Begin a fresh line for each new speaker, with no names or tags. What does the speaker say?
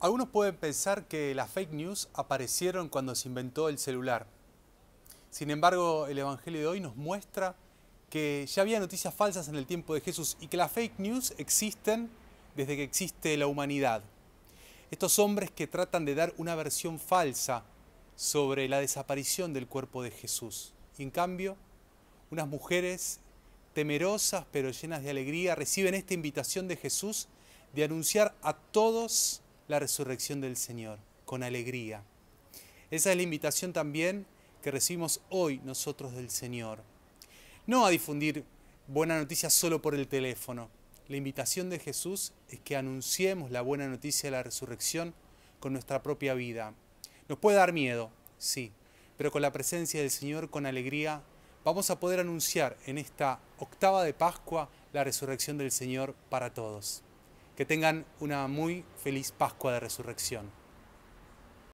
Algunos pueden pensar que las fake news aparecieron cuando se inventó el celular. Sin embargo, el Evangelio de hoy nos muestra que ya había noticias falsas en el tiempo de Jesús y que las fake news existen desde que existe la humanidad. Estos hombres que tratan de dar una versión falsa sobre la desaparición del cuerpo de Jesús. en cambio, unas mujeres temerosas pero llenas de alegría reciben esta invitación de Jesús de anunciar a todos la resurrección del Señor con alegría. Esa es la invitación también que recibimos hoy nosotros del Señor. No a difundir buena noticia solo por el teléfono. La invitación de Jesús es que anunciemos la buena noticia de la resurrección con nuestra propia vida. Nos puede dar miedo, sí, pero con la presencia del Señor, con alegría, vamos a poder anunciar en esta octava de Pascua la resurrección del Señor para todos. Que tengan una muy feliz Pascua de Resurrección.